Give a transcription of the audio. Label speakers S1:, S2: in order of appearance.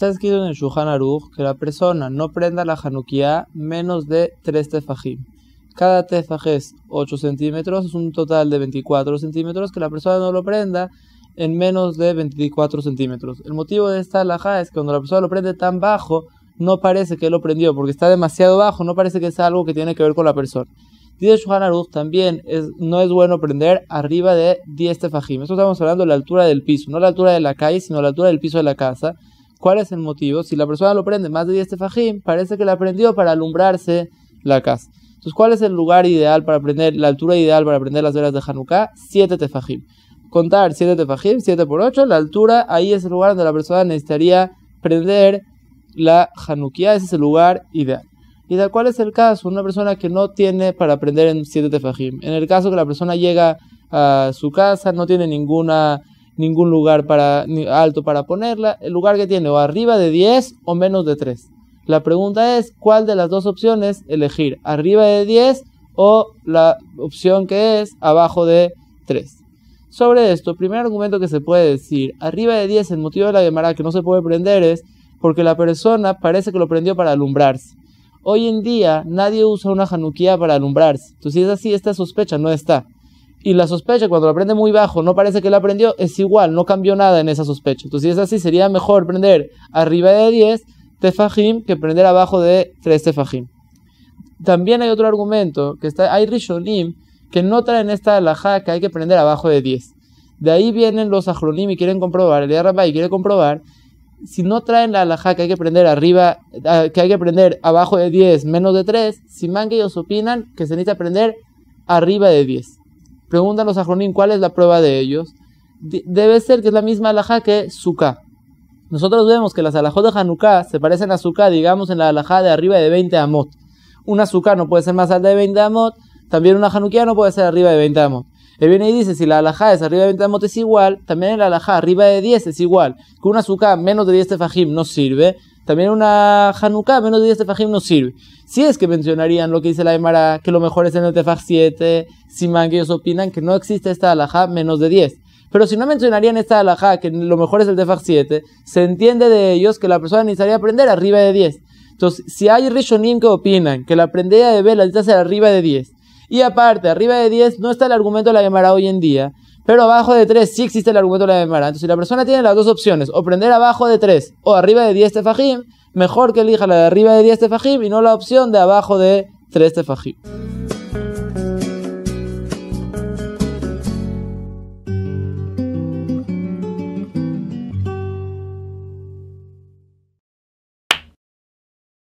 S1: Está escrito en el Shulchan que la persona no prenda la Hanukkah menos de 3 tefajim. Cada tefaj es 8 centímetros, es un total de 24 centímetros, que la persona no lo prenda en menos de 24 centímetros. El motivo de esta alhaja es que cuando la persona lo prende tan bajo, no parece que lo prendió, porque está demasiado bajo, no parece que sea algo que tiene que ver con la persona. Dice Shulchan Aruch también es, no es bueno prender arriba de 10 tefajim. Esto estamos hablando de la altura del piso, no la altura de la calle, sino la altura del piso de la casa ¿Cuál es el motivo? Si la persona lo prende más de 10 tefajim, parece que la prendió para alumbrarse la casa. Entonces, ¿cuál es el lugar ideal para prender, la altura ideal para prender las velas de Hanukkah? 7 tefajim. Contar 7 tefajim, 7 por 8, la altura, ahí es el lugar donde la persona necesitaría prender la Hanukkah, ese es el lugar ideal. Y tal cual es el caso, una persona que no tiene para prender en 7 tefajim. En el caso que la persona llega a su casa, no tiene ninguna ningún lugar para, alto para ponerla. El lugar que tiene o arriba de 10 o menos de 3. La pregunta es, ¿cuál de las dos opciones elegir? ¿Arriba de 10 o la opción que es abajo de 3? Sobre esto, primer argumento que se puede decir, arriba de 10 el motivo de la llamada que no se puede prender es porque la persona parece que lo prendió para alumbrarse. Hoy en día nadie usa una januquía para alumbrarse. Entonces, si es así, esta sospecha no está y la sospecha cuando la prende muy bajo no parece que la prendió, es igual, no cambió nada en esa sospecha. Entonces, si es así, sería mejor prender arriba de 10 tefajim que prender abajo de 3 tefajim. También hay otro argumento, que está, hay rishonim que no traen esta alajá que hay que prender abajo de 10. De ahí vienen los ajronim y quieren comprobar, el de y quiere comprobar, si no traen la alhaja que hay que prender arriba, que hay que prender abajo de 10 menos de 3, si ellos opinan que se necesita prender arriba de 10. Pregúntanos a Jonín, ¿cuál es la prueba de ellos? debe ser que es la misma alajá que suka. Nosotros vemos que las alajot de Hanukkah se parecen a suka, digamos, en la alajá de arriba de 20 amot. Una suka no puede ser más alta de 20 amot, también una Hanukkah no puede ser arriba de 20 amot. Él viene y dice, si la alajá es arriba de 20 amot es igual, también la alajá arriba de 10 es igual. Que una azúcar menos de 10 fajim no sirve, también una Hanukkah, menos de 10 tefajim no sirve. Si es que mencionarían lo que dice la Emara, que lo mejor es en el tefaj 7, Simán, que ellos opinan que no existe esta alajá menos de 10. Pero si no mencionarían esta alajá, que lo mejor es el tefaj 7, se entiende de ellos que la persona necesitaría aprender arriba de 10. Entonces, si hay rishonim que opinan que la prendida de vela necesita ser arriba de 10, y aparte, arriba de 10 no está el argumento de la Gemara hoy en día, pero abajo de 3 sí existe el argumento de la Gemara. Entonces, si la persona tiene las dos opciones, o prender abajo de 3 o arriba de 10 tefajim, mejor que elija la de arriba de 10 tefajim y no la opción de abajo de 3 tefajim.